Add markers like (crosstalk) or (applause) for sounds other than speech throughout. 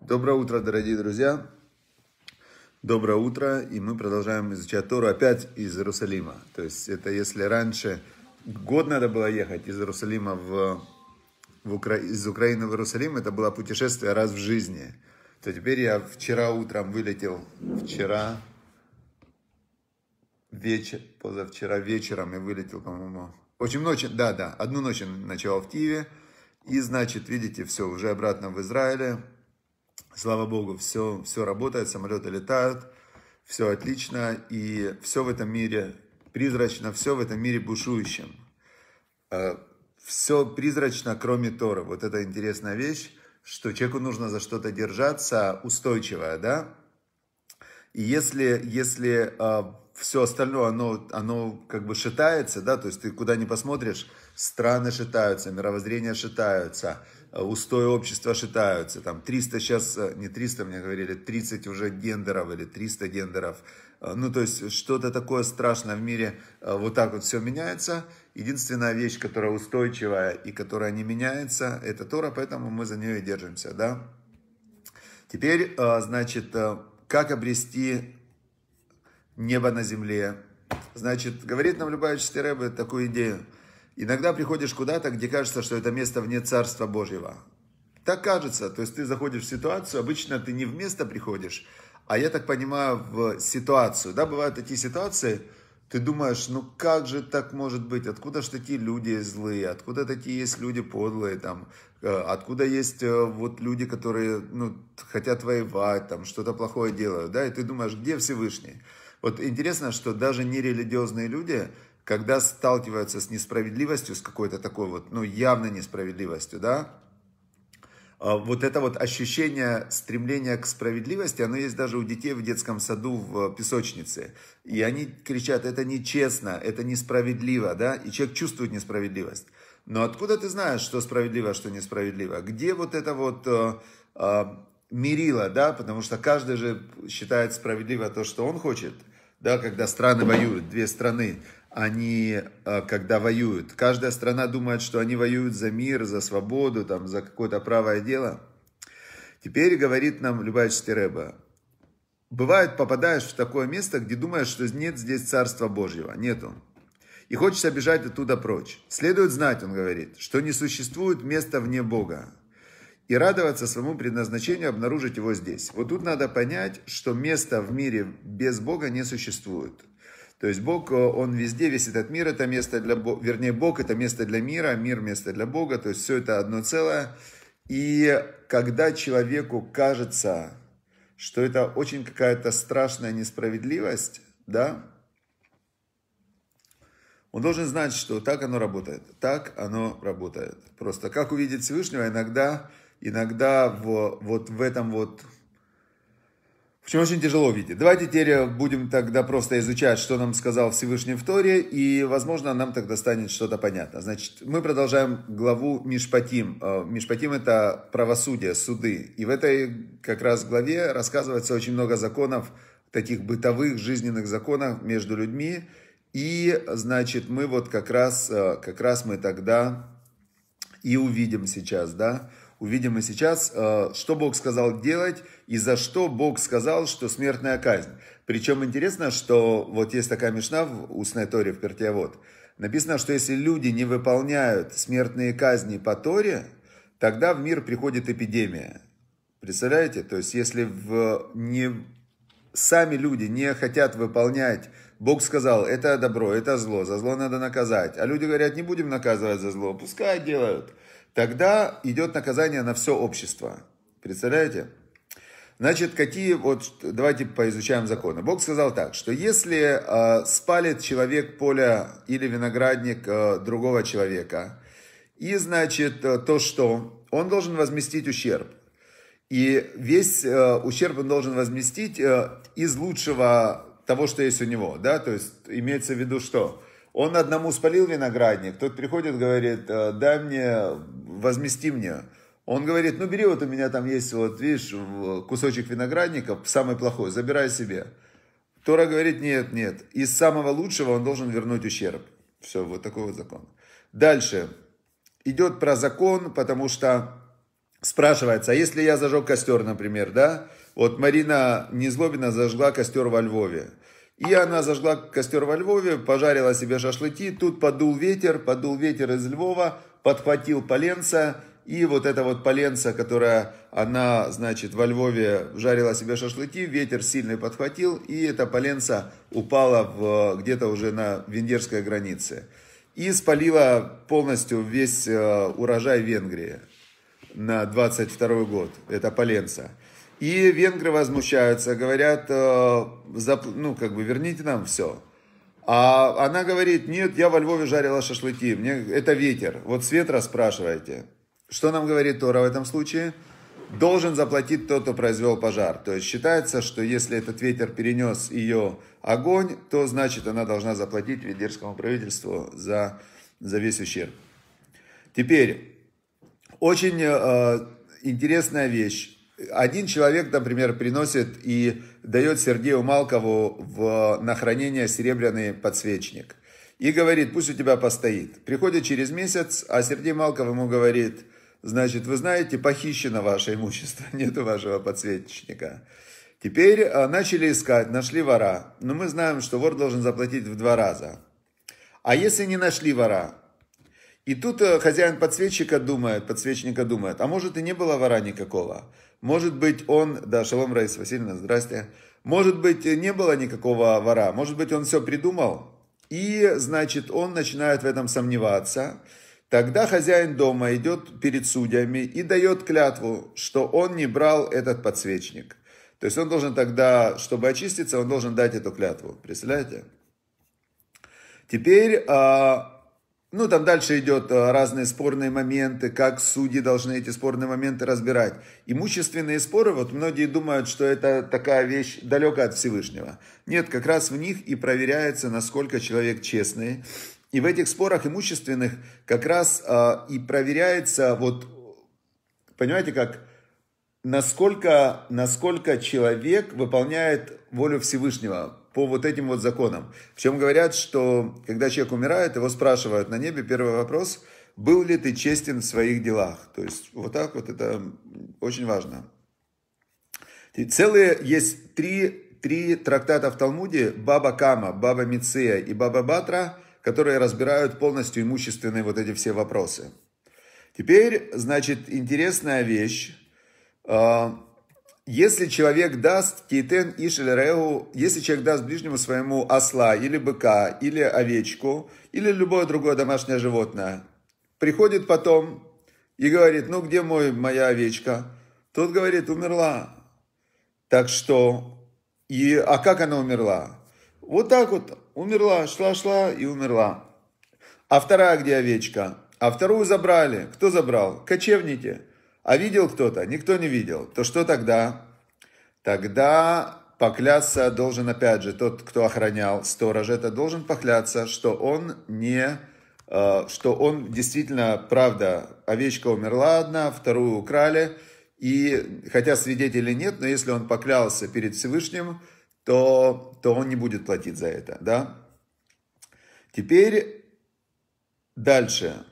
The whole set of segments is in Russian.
Доброе утро, дорогие друзья. Доброе утро, и мы продолжаем изучать Тору опять из Иерусалима. То есть это если раньше год надо было ехать из Иерусалима в, в Укра... из Украины в Иерусалим, это было путешествие раз в жизни, то теперь я вчера утром вылетел, вчера вечер, позавчера вечером я вылетел, по-моему, очень много, да, да, одну ночь ночевал в Киеве, и, значит, видите, все, уже обратно в Израиле, Слава богу, все, все работает, самолеты летают, все отлично, и все в этом мире призрачно, все в этом мире бушующем. А, все призрачно, кроме Тора. Вот это интересная вещь, что человеку нужно за что-то держаться устойчивое, да? И если, если а, все остальное, оно, оно как бы шатается, да, то есть ты куда не посмотришь, страны шатаются, мировоззрения шатаются, Э, устои общества считаются Там 300 сейчас, э, не 300, мне говорили, 30 уже гендеров или 300 гендеров. Э, ну, то есть, что-то такое страшное в мире. Вот так вот все меняется. Единственная вещь, которая устойчивая и которая не меняется, это Тора, поэтому мы за нее и держимся, да. Теперь, значит, как обрести небо на земле? Значит, говорит нам Любая Чистый такую идею – Иногда приходишь куда-то, где кажется, что это место вне Царства Божьего. Так кажется, то есть ты заходишь в ситуацию, обычно ты не в место приходишь, а я так понимаю, в ситуацию. Да, бывают такие ситуации, ты думаешь, ну как же так может быть? Откуда же такие люди злые? Откуда такие есть люди подлые? Там? Э, откуда есть э, вот люди, которые ну, хотят воевать, там что-то плохое делают? Да? И ты думаешь, где Всевышний? Вот интересно, что даже нерелигиозные люди когда сталкиваются с несправедливостью, с какой-то такой вот, ну, явной несправедливостью, да, а, вот это вот ощущение стремления к справедливости, оно есть даже у детей в детском саду в э, песочнице. И они кричат, это нечестно, это несправедливо, да, и человек чувствует несправедливость. Но откуда ты знаешь, что справедливо, а что несправедливо? Где вот это вот э, э, мерило, да, потому что каждый же считает справедливо то, что он хочет, да, когда страны воюют, две страны, они, э, когда воюют. Каждая страна думает, что они воюют за мир, за свободу, там, за какое-то правое дело. Теперь говорит нам Любавичский Рэба, бывает попадаешь в такое место, где думаешь, что нет здесь Царства Божьего, нету. И хочется бежать оттуда прочь. Следует знать, он говорит, что не существует места вне Бога. И радоваться своему предназначению, обнаружить его здесь. Вот тут надо понять, что места в мире без Бога не существует. То есть Бог, э, Он везде, весь этот мир это место для Бога, вернее, Бог это место для мира, мир место для Бога, то есть все это одно целое. И когда человеку кажется, что это очень какая-то страшная несправедливость, да, он должен знать, что так оно работает, так оно работает. Просто как увидеть Всевышнего иногда, иногда в, вот в этом вот Почему очень тяжело видеть. Давайте теперь э, будем тогда просто изучать, что нам сказал Всевышний в Торе, и, возможно, нам тогда станет что-то понятно. Значит, мы продолжаем главу Мишпатим. Э, Мишпатим – это правосудие, суды. И в этой как раз главе рассказывается очень много законов, таких бытовых, жизненных законов между людьми. И, значит, мы вот как раз, э, как раз мы тогда и увидим сейчас, да, увидим мы сейчас, э, что Бог сказал делать и за что Бог сказал, что смертная казнь. Причем интересно, что вот есть такая мешна в устной Торе, в Пертиавод. Написано, что если люди не выполняют смертные казни по Торе, тогда в мир приходит эпидемия. Представляете? То есть, если в не... сами люди не хотят выполнять Бог сказал, это добро, это зло, за зло надо наказать. А люди говорят, не будем наказывать за зло, пускай делают тогда идет наказание на все общество. Представляете? Значит, какие, вот давайте поизучаем законы. Бог сказал так, что если э, спалит человек поле или виноградник э, другого человека, и, значит, а, то что, он должен возместить ущерб. И весь э, ущерб он должен возместить э, из лучшего того, что есть у него, да, то есть имеется в виду что? Он одному спалил виноградник, тот приходит, говорит, «Э, дай мне, возмести мне. Он говорит, ну бери, вот у меня там есть, вот видишь, кусочек виноградника, самый плохой, забирай себе. Тора говорит, нет, нет, из самого лучшего он должен вернуть ущерб. Все, вот такой вот закон. Дальше. Идет про закон, потому что спрашивается, а если я зажег костер, например, да? Вот Марина Незлобина зажгла костер во Львове. И она зажгла костер во Львове, пожарила себе шашлыки. Тут подул ветер, подул ветер из Львова, подхватил поленца. И вот эта вот поленца, которая она, значит, во Львове жарила себе шашлыки, ветер сильный подхватил, и эта поленца упала где-то уже на венгерской границе. И спалила полностью весь э, урожай Венгрии на 22 год. Это поленца. И венгры возмущаются, говорят, э, ну, как бы, верните нам все. А она говорит, нет, я во Львове жарила шашлыки, мне это ветер. Вот с ветра спрашиваете. Что нам говорит Тора в этом случае? Должен заплатить тот, кто произвел пожар. То есть считается, что если этот ветер перенес ее огонь, то значит она должна заплатить венгерскому правительству за, за весь ущерб. Теперь, очень э, интересная вещь один человек, например, приносит и дает Сергею Малкову в, на хранение серебряный подсвечник. И говорит, пусть у тебя постоит. Приходит через месяц, а Сергей Малков ему говорит, значит, вы знаете, похищено ваше имущество, (laughs) нету вашего подсвечника. Теперь а, начали искать, нашли вора. Но мы знаем, что вор должен заплатить в два раза. А если не нашли вора? И тут э, хозяин подсвечника думает, подсвечника думает, а может и не было вора никакого. Может быть, он... Да, шалом, Раис Васильевна, здрасте. Может быть, не было никакого вора. Может быть, он все придумал. И, значит, он начинает в этом сомневаться. Тогда хозяин дома идет перед судьями и дает клятву, что он не брал этот подсвечник. То есть он должен тогда, чтобы очиститься, он должен дать эту клятву. Представляете? Теперь а, ну, там дальше идет э, разные спорные моменты, как судьи должны эти спорные моменты разбирать. Имущественные споры, вот многие думают, что это такая вещь далека от Всевышнего. Нет, как раз в них и проверяется, насколько человек честный. И в этих спорах имущественных как раз э, и проверяется, вот, понимаете, как, насколько, насколько человек выполняет волю Всевышнего по вот этим вот законам. В чем говорят, что когда человек умирает, его спрашивают на небе, первый вопрос, был ли ты честен в своих делах? То есть вот так вот это очень важно. И целые есть три, три трактата в Талмуде, Баба Кама, Баба Мицея и Баба Батра, которые разбирают полностью имущественные вот эти все вопросы. Теперь, значит, интересная вещь. А, если человек даст кейтен ишелерегу, если человек даст ближнему своему осла или быка, или овечку, или любое другое домашнее животное, приходит потом и говорит, ну где мой, моя овечка? Тот говорит, умерла. Так что, и, а как она умерла? Вот так вот, умерла, шла-шла и умерла. А вторая где овечка? А вторую забрали. Кто забрал? Кочевники. А видел кто-то? Никто не видел. То что тогда? Тогда покляться должен, опять же, тот, кто охранял сторож, это должен покляться, что он не э, что он действительно, правда, овечка умерла одна, вторую украли, и хотя свидетелей нет, но если он поклялся перед Всевышним, то, то он не будет платить за это, да? Теперь дальше.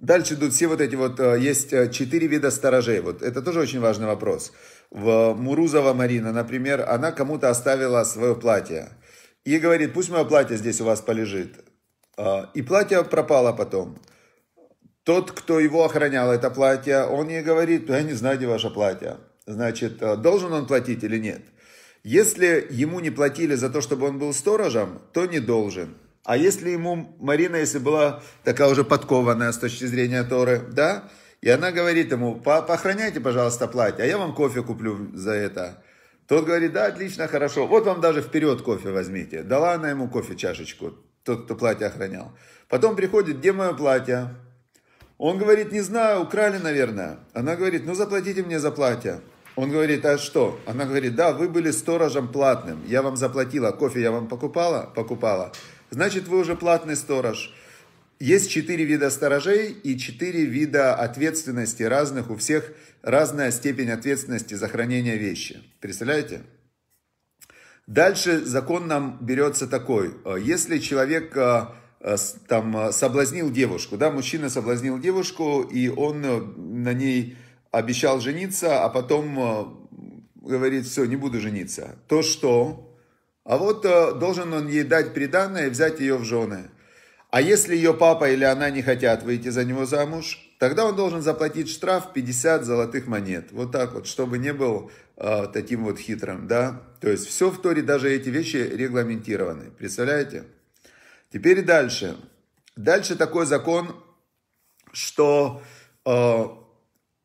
Дальше идут все вот эти вот, э, есть э, четыре вида сторожей. Вот это тоже очень важный вопрос. В Мурузова Марина, например, она кому-то оставила свое платье. И говорит, пусть мое платье здесь у вас полежит. А, и платье пропало потом. Тот, кто его охранял, это платье, он ей говорит, я не знаю, где ваше платье. Значит, э, должен он платить или нет? Если ему не платили за то, чтобы он был сторожем, то не должен. А если ему, Марина, если была такая уже подкованная с точки зрения Торы, да, и она говорит ему, похороняйте, пожалуйста, платье, а я вам кофе куплю за это. Тот говорит, да, отлично, хорошо, вот вам даже вперед кофе возьмите. Дала она ему кофе чашечку, тот, кто платье охранял. Потом приходит, где мое платье? Он говорит, не знаю, украли, наверное. Она говорит, ну заплатите мне за платье. Он говорит, а что? Она говорит, да, вы были сторожем платным, я вам заплатила, кофе я вам покупала? Покупала значит вы уже платный сторож. Есть четыре вида сторожей и четыре вида ответственности разных. У всех разная степень ответственности за хранение вещи. Представляете? Дальше закон нам берется такой. Если человек э, там соблазнил девушку, да, мужчина соблазнил девушку, и он э, на ней обещал жениться, а потом э, говорит, все, не буду жениться, то что? А вот э, должен он ей дать приданное и взять ее в жены. А если ее папа или она не хотят выйти за него замуж, тогда он должен заплатить штраф 50 золотых монет. Вот так вот, чтобы не был э, таким вот хитрым, да. То есть все в Торе, даже эти вещи регламентированы. Представляете? Теперь дальше. Дальше такой закон, что э,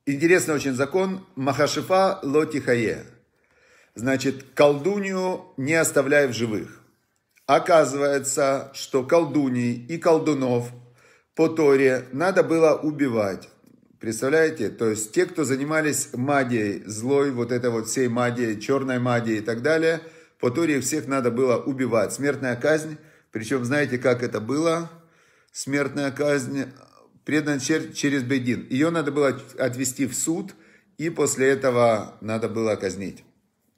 интересный очень закон Махашифа Лотихае. Значит, колдунью не оставляй в живых. Оказывается, что колдуней и колдунов по Торе надо было убивать. Представляете? То есть те, кто занимались магией, злой, вот этой вот всей магией, черной магией и так далее, по Торе всех надо было убивать. Смертная казнь, причем знаете, как это было? Смертная казнь предан через Бедин. Ее надо было отвести в суд, и после этого надо было казнить.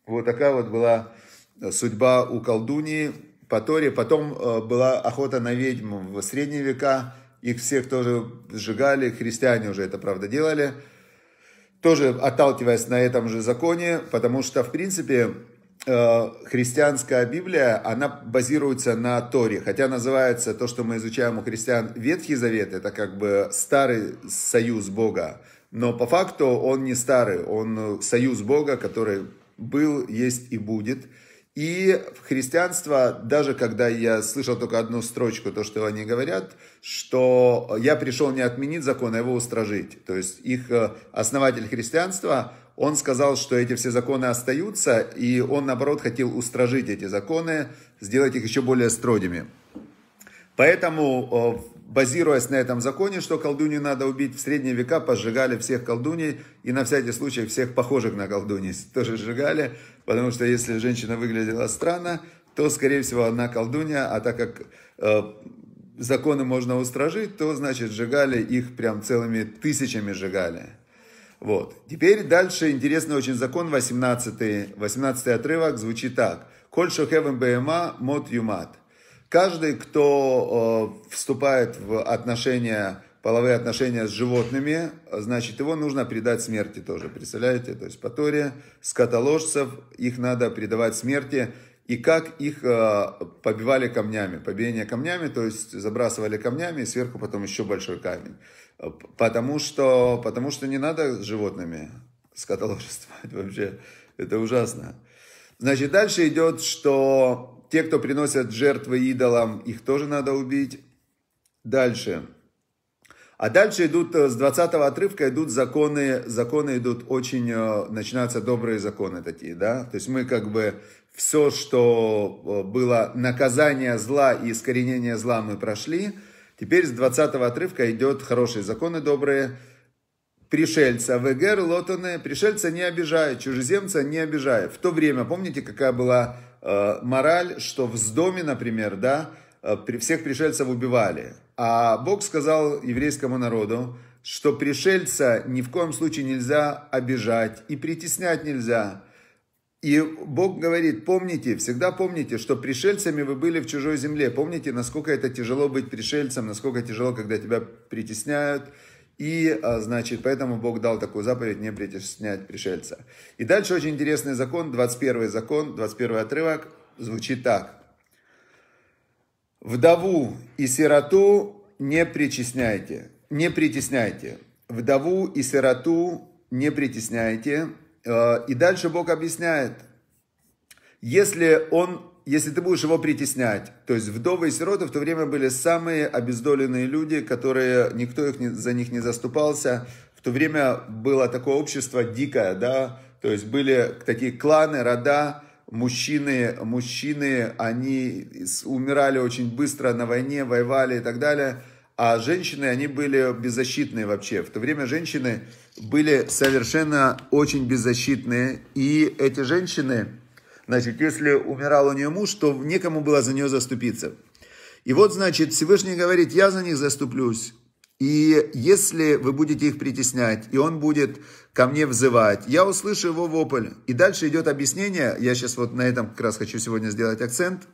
Вот такая вот была э, судьба у колдуньи по Торе. Потом э, была охота на ведьм в средние века. Их всех тоже сжигали. Христиане уже это, правда, делали. Тоже отталкиваясь на этом же законе, потому что, в принципе, э, христианская Библия, она базируется на Торе, хотя называется то, что мы изучаем у христиан Ветхий Завет, это как бы старый союз Бога, но по факту он не старый, он союз Бога, который был, есть и будет. И в христианство, даже когда я слышал только одну строчку, то, что они говорят, что я пришел не отменить закон, а его устражить. То есть их э, основатель христианства, он сказал, что эти все законы остаются, и он, наоборот, хотел устражить эти законы, сделать их еще более строгими. Поэтому э, базируясь на этом законе, что колдунью надо убить, в средние века пожигали всех колдуней и на всякий случай всех похожих на колдуней (laughs) тоже сжигали, потому что если женщина выглядела странно, то, скорее всего, она колдунья, а так как э, законы можно устражить, то, значит, сжигали их прям целыми тысячами сжигали. Вот. Теперь дальше интересный очень закон, 18, 18 отрывок, звучит так. «Коль шохевен бема эм мот юмат». Каждый, кто э, вступает в отношения, половые отношения с животными, значит, его нужно предать смерти тоже, представляете? То есть по Торе скотоложцев, их надо предавать смерти, и как их э, побивали камнями. Побиение камнями, то есть забрасывали камнями, и сверху потом еще большой камень. Э, потому что, потому что не надо с животными скотоложествовать (laughs) вообще. Это ужасно. Значит, дальше идет, что те, кто приносят жертвы идолам, их тоже надо убить. Дальше. А дальше идут, э, с 20 отрывка идут законы, законы идут очень, э, начинаются добрые законы такие, да. То есть мы как бы все, что э, было наказание зла и искоренение зла мы прошли. Теперь с 20 отрывка идет хорошие законы добрые. Пришельца, вегер, лотоне, пришельца не обижают, чужеземца не обижают. В то время, помните, какая была Э, мораль, что в Сдоме, например, да, э, всех пришельцев убивали. А Бог сказал еврейскому народу, что пришельца ни в коем случае нельзя обижать и притеснять нельзя. И Бог говорит, помните, всегда помните, что пришельцами вы были в чужой земле. Помните, насколько это тяжело быть пришельцем, насколько тяжело, когда тебя притесняют, и, а, значит, поэтому Бог дал такую заповедь не притеснять пришельца. И дальше очень интересный закон, 21 закон, 21 отрывок, звучит так. Вдову и сироту не притесняйте, не притесняйте. Вдову и сироту не притесняйте. Э, и дальше Бог объясняет, если он если ты будешь его притеснять. То есть вдовы и сироты в то время были самые обездоленные люди, которые никто их не, за них не заступался. В то время было такое общество дикое, да, то есть были такие кланы, рода, мужчины, мужчины, они умирали очень быстро на войне, воевали и так далее. А женщины, они были беззащитные вообще. В то время женщины были совершенно очень беззащитные. И эти женщины, Значит, если умирал у нее муж, то некому было за нее заступиться. И вот, значит, Всевышний говорит, я за них заступлюсь. И если вы будете их притеснять, и он будет ко мне взывать, я услышу его вопль. И дальше идет объяснение, я сейчас вот на этом как раз хочу сегодня сделать акцент.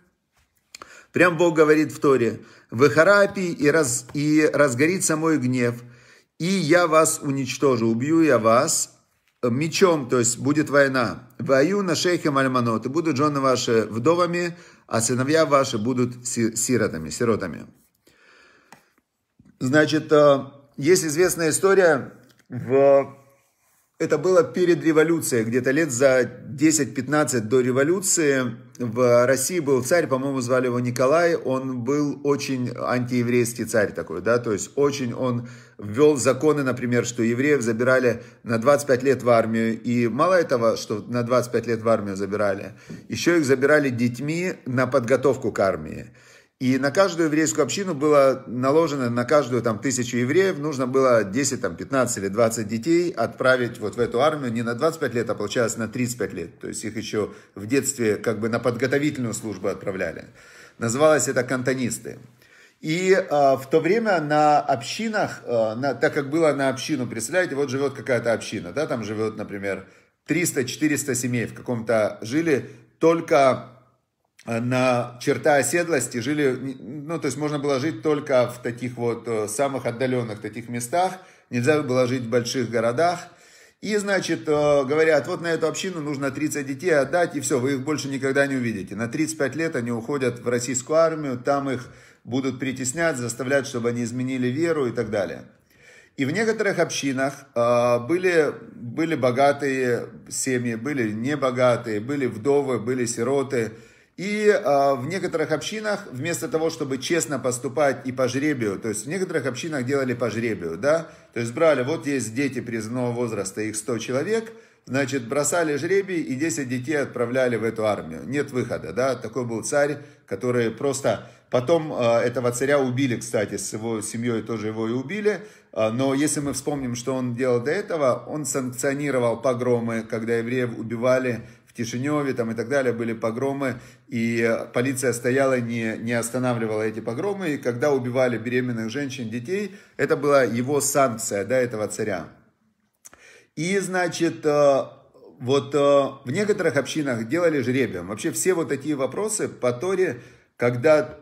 Прям Бог говорит в Торе, Харапи и, раз, и разгорится мой гнев, и я вас уничтожу, убью я вас, Э, мечом, то есть будет война. Вою на шейхем альманот, и будут жены ваши вдовами, а сыновья ваши будут сиротами, сиротами. Значит, э, есть известная история в это было перед революцией, где-то лет за 10-15 до революции. В России был царь, по-моему, звали его Николай. Он был очень антиеврейский царь такой, да, то есть очень он ввел законы, например, что евреев забирали на 25 лет в армию. И мало этого, что на 25 лет в армию забирали, еще их забирали детьми на подготовку к армии. И на каждую еврейскую общину было наложено, на каждую там тысячу евреев нужно было 10, там 15 или 20 детей отправить вот в эту армию не на 25 лет, а получалось на 35 лет. То есть их еще в детстве как бы на подготовительную службу отправляли. Называлось это кантонисты. И э, в то время на общинах, э, на, так как было на общину, представляете, вот живет какая-то община, да, там живет, например, 300-400 семей в каком-то жили только Э, на черта оседлости жили, ну, то есть можно было жить только в таких вот э, самых отдаленных таких местах, нельзя было жить в больших городах. И, значит, э, говорят, вот на эту общину нужно 30 детей отдать, и все, вы их больше никогда не увидите. На 35 лет они уходят в российскую армию, там их будут притеснять, заставлять, чтобы они изменили веру и так далее. И в некоторых общинах э, были, были богатые семьи, были небогатые, были вдовы, были сироты – и э, в некоторых общинах, вместо того, чтобы честно поступать и по жребию, то есть в некоторых общинах делали по жребию, да, то есть брали, вот есть дети призывного возраста, их 100 человек, значит, бросали жребий и 10 детей отправляли в эту армию. Нет выхода, да, такой был царь, который просто... Потом э, этого царя убили, кстати, с его семьей тоже его и убили, э, но если мы вспомним, что он делал до этого, он санкционировал погромы, когда евреев убивали, в Кишиневе там и так далее были погромы, и полиция стояла, не, не останавливала эти погромы, и когда убивали беременных женщин, детей, это была его санкция, да, этого царя. И, значит, э, вот э, в некоторых общинах делали жребием. Вообще все вот такие вопросы по Торе, когда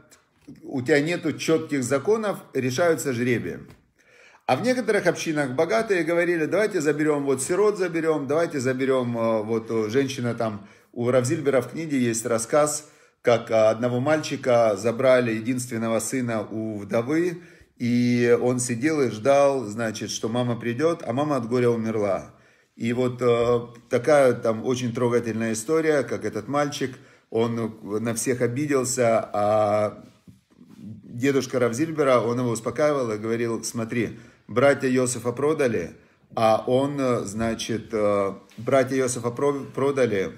у тебя нету четких законов, решаются жребием. А в некоторых общинах богатые говорили, давайте заберем вот сирот заберем, давайте заберем э, вот э, женщина там, у Равзильбера в книге есть рассказ, как э, одного мальчика забрали единственного сына у вдовы, и он сидел и ждал, значит, что мама придет, а мама от горя умерла. И вот такая там очень трогательная история, как этот мальчик, он на всех обиделся, а дедушка Равзильбера, он его успокаивал и говорил, смотри, братья Иосифа продали, а он, э, значит, э, братья Иосифа продали,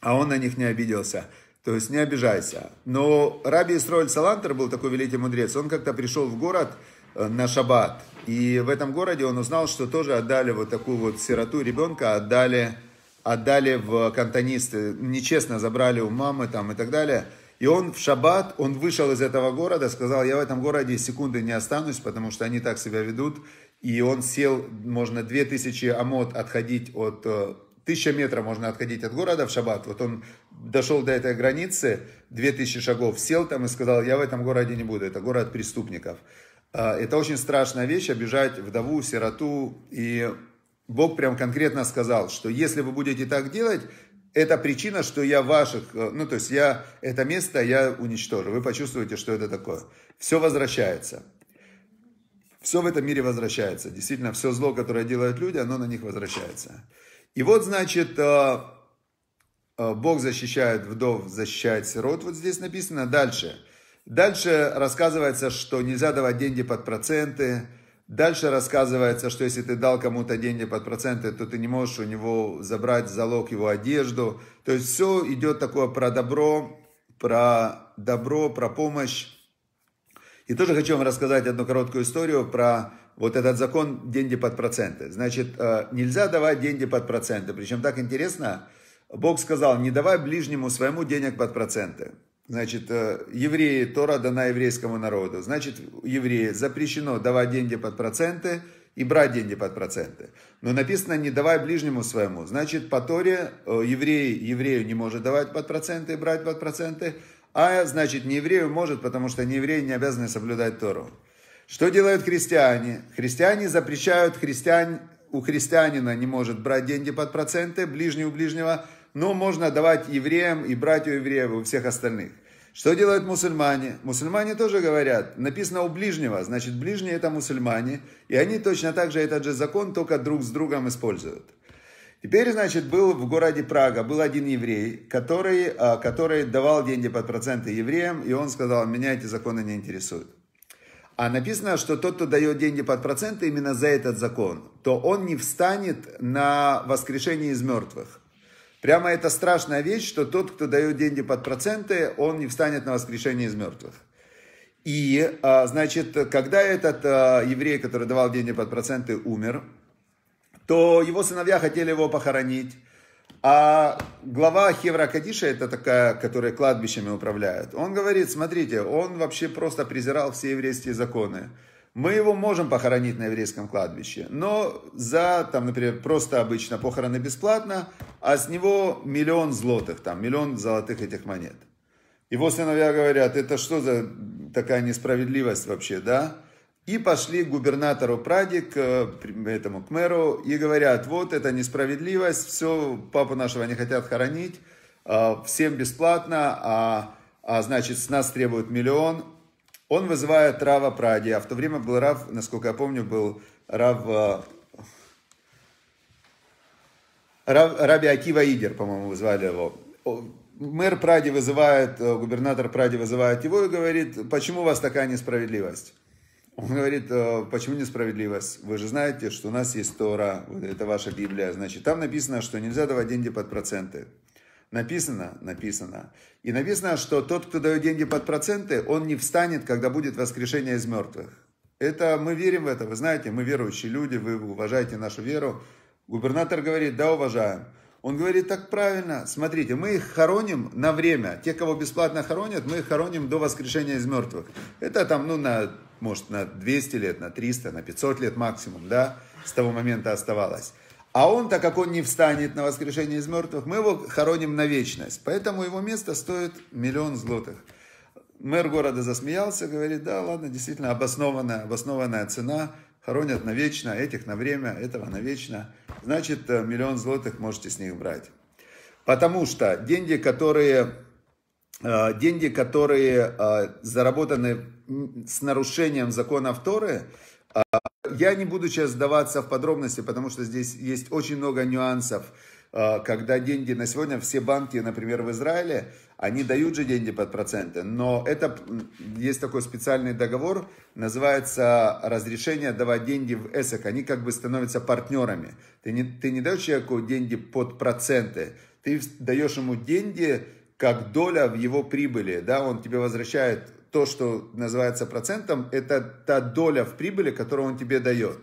а он на них не обиделся. То есть не обижайся. Но Раби Исроэль Салантер был такой великий мудрец. Он как-то пришел в город э, на шаббат. И в этом городе он узнал, что тоже отдали вот такую вот сироту ребенка, отдали, отдали в кантонисты. Нечестно забрали у мамы там и так далее. И он в шаббат, он вышел из этого города, сказал, я в этом городе секунды не останусь, потому что они так себя ведут. И он сел, можно 2000 амот отходить от, 1000 э, метров можно отходить от города в шаббат. Вот он дошел до этой границы, 2000 шагов, сел там и сказал, я в этом городе не буду, это город преступников. А, это очень страшная вещь, обижать вдову, сироту. И Бог прям конкретно сказал, что если вы будете так делать, это причина, что я ваших, э, ну, то есть я это место я уничтожу. Вы почувствуете, что это такое. Все возвращается. Все в этом мире возвращается. Действительно, все зло, которое делают люди, оно на них возвращается. И вот, значит, э, э, Бог защищает вдов, защищает сирот. Вот здесь написано дальше. Дальше рассказывается, что нельзя давать деньги под проценты, Дальше рассказывается, что если ты дал кому-то деньги под проценты, то ты не можешь у него забрать залог его одежду. То есть все идет такое про добро, про добро, про помощь. И тоже хочу вам рассказать одну короткую историю про вот этот закон деньги под проценты. Значит, э, нельзя давать деньги под проценты. Причем так интересно, Бог сказал, не давай ближнему своему денег под проценты. Значит, э, евреи, Тора дана еврейскому народу. Значит, евреи запрещено давать деньги под проценты и брать деньги под проценты. Но написано «не давай ближнему своему». Значит, по Торе э, евреи еврею не может давать под проценты и брать под проценты, а значит, не еврею может, потому что не евреи не обязаны соблюдать Тору. Что делают христиане? Христиане запрещают христиан, у христианина не может брать деньги под проценты, ближний у ближнего – но можно давать евреям и братью евреев у всех остальных. Что делают мусульмане? Мусульмане тоже говорят, написано у ближнего, значит ближние это мусульмане, и они точно так же этот же закон только друг с другом используют. Теперь, значит, был в городе Прага, был один еврей, который, а, который давал деньги под проценты евреям, и он сказал, меня эти законы не интересуют. А написано, что тот, кто дает деньги под проценты именно за этот закон, то он не встанет на воскрешение из мертвых. Прямо это страшная вещь, что тот, кто дает деньги под проценты, он не встанет на воскрешение из мертвых. И, а, значит, когда этот а, еврей, который давал деньги под проценты, умер, то его сыновья хотели его похоронить. А глава Хевра Кадиша, это такая, которая кладбищами управляет, он говорит, смотрите, он вообще просто презирал все еврейские законы мы его можем похоронить на еврейском кладбище, но за, там, например, просто обычно похороны бесплатно, а с него миллион злотых, там, миллион золотых этих монет. Его сыновья говорят, это что за такая несправедливость вообще, да? И пошли к губернатору Праги, к э, этому, к мэру, и говорят, вот это несправедливость, все, папу нашего не хотят хоронить, э, всем бесплатно, а, а значит, с нас требуют миллион, он вызывает Рава Пради, а в то время был Рав, насколько я помню, был Рав... Э, Рав Раби Акива Игер, по-моему, звали его. Мэр Пради вызывает, э, губернатор Пради вызывает его и говорит, почему у вас такая несправедливость? Он говорит, «Э, почему несправедливость? Вы же знаете, что у нас есть Тора, это ваша Библия, значит, там написано, что нельзя давать деньги под проценты. Написано, написано. И написано, что тот, кто дает деньги под проценты, он не встанет, когда будет воскрешение из мертвых. Это мы верим в это, вы знаете, мы верующие люди, вы уважаете нашу веру. Губернатор говорит, да, уважаем. Он говорит, так правильно, смотрите, мы их хороним на время. Те, кого бесплатно хоронят, мы их хороним до воскрешения из мертвых. Это там, ну, на, может, на 200 лет, на 300, на 500 лет максимум, да, с того момента оставалось. А он, так как он не встанет на воскрешение из мертвых, мы его хороним на вечность. Поэтому его место стоит миллион злотых. Мэр города засмеялся, говорит, да, ладно, действительно, обоснованная, обоснованная цена, хоронят на вечно, этих на время, этого на вечно. Значит, э, миллион злотых можете с них брать. Потому что деньги, которые, э, деньги, которые э, заработаны с нарушением закона Торы, я не буду сейчас сдаваться в подробности, потому что здесь есть очень много нюансов. А, когда деньги на сегодня, все банки, например, в Израиле, они дают же деньги под проценты, но это есть такой специальный договор, называется разрешение давать деньги в ЭСЭК. Они как бы становятся партнерами. Ты не, ты не даешь человеку деньги под проценты, ты даешь ему деньги, как доля в его прибыли, да, он тебе возвращает то, что называется процентом, это та доля в прибыли, которую он тебе дает.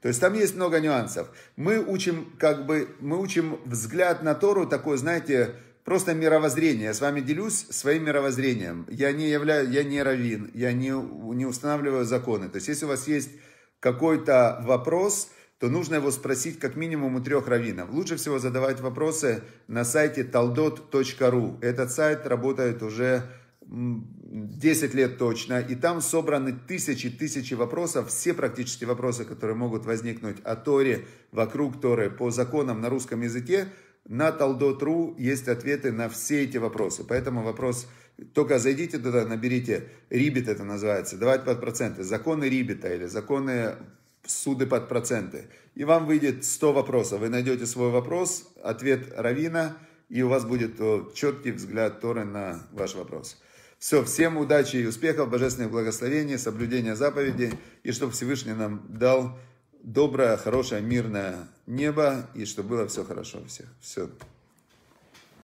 То есть там есть много нюансов. Мы учим, как бы, мы учим взгляд на Тору, такой, знаете, просто мировоззрение. Я с вами делюсь своим мировоззрением. Я не являю, я не раввин, я не, не устанавливаю законы. То есть если у вас есть какой-то вопрос – то нужно его спросить как минимум у трех раввинов. Лучше всего задавать вопросы на сайте taldot.ru. Этот сайт работает уже 10 лет точно, и там собраны тысячи тысячи вопросов, все практически вопросы, которые могут возникнуть о Торе, вокруг Торы, по законам на русском языке, на Талдот.ру есть ответы на все эти вопросы. Поэтому вопрос, только зайдите туда, наберите, Рибит это называется, Давайте под проценты, законы Рибита или законы суды под проценты. И вам выйдет 100 вопросов. Вы найдете свой вопрос, ответ Равина, и у вас будет э, четкий взгляд Торы на ваш вопрос. Все, всем удачи и успехов, божественных благословений, соблюдения заповедей, и чтобы Всевышний нам дал доброе, хорошее, мирное небо, и чтобы было все хорошо у всех. Все.